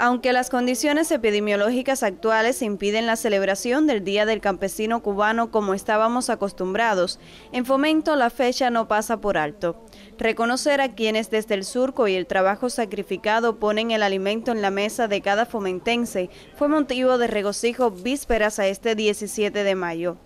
Aunque las condiciones epidemiológicas actuales impiden la celebración del Día del Campesino Cubano como estábamos acostumbrados, en Fomento la fecha no pasa por alto. Reconocer a quienes desde el surco y el trabajo sacrificado ponen el alimento en la mesa de cada fomentense fue motivo de regocijo vísperas a este 17 de mayo.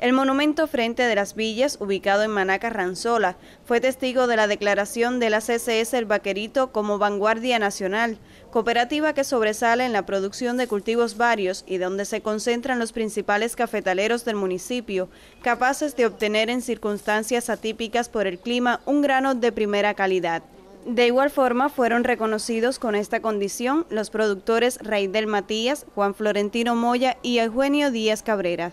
El monumento Frente de las Villas, ubicado en Manaca Ranzola, fue testigo de la declaración de la CCS El Vaquerito como vanguardia nacional, cooperativa que sobresale en la producción de cultivos varios y donde se concentran los principales cafetaleros del municipio, capaces de obtener en circunstancias atípicas por el clima un grano de primera calidad. De igual forma, fueron reconocidos con esta condición los productores Raidel Matías, Juan Florentino Moya y Eugenio Díaz Cabrera.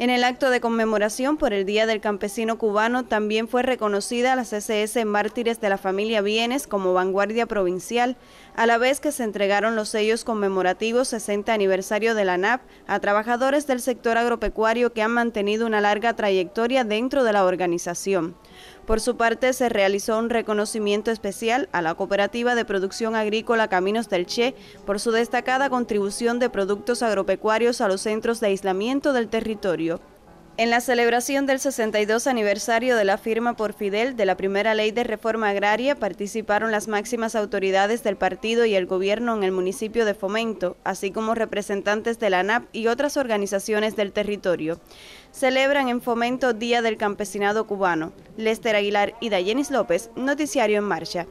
En el acto de conmemoración por el Día del Campesino Cubano también fue reconocida la CSS Mártires de la Familia Bienes como vanguardia provincial, a la vez que se entregaron los sellos conmemorativos 60 aniversario de la NAP a trabajadores del sector agropecuario que han mantenido una larga trayectoria dentro de la organización. Por su parte, se realizó un reconocimiento especial a la Cooperativa de Producción Agrícola Caminos del Che por su destacada contribución de productos agropecuarios a los centros de aislamiento del territorio en la celebración del 62 aniversario de la firma por Fidel de la primera ley de reforma agraria participaron las máximas autoridades del partido y el gobierno en el municipio de Fomento, así como representantes de la ANAP y otras organizaciones del territorio. Celebran en Fomento Día del Campesinado Cubano. Lester Aguilar y Dayenis López, Noticiario en Marcha.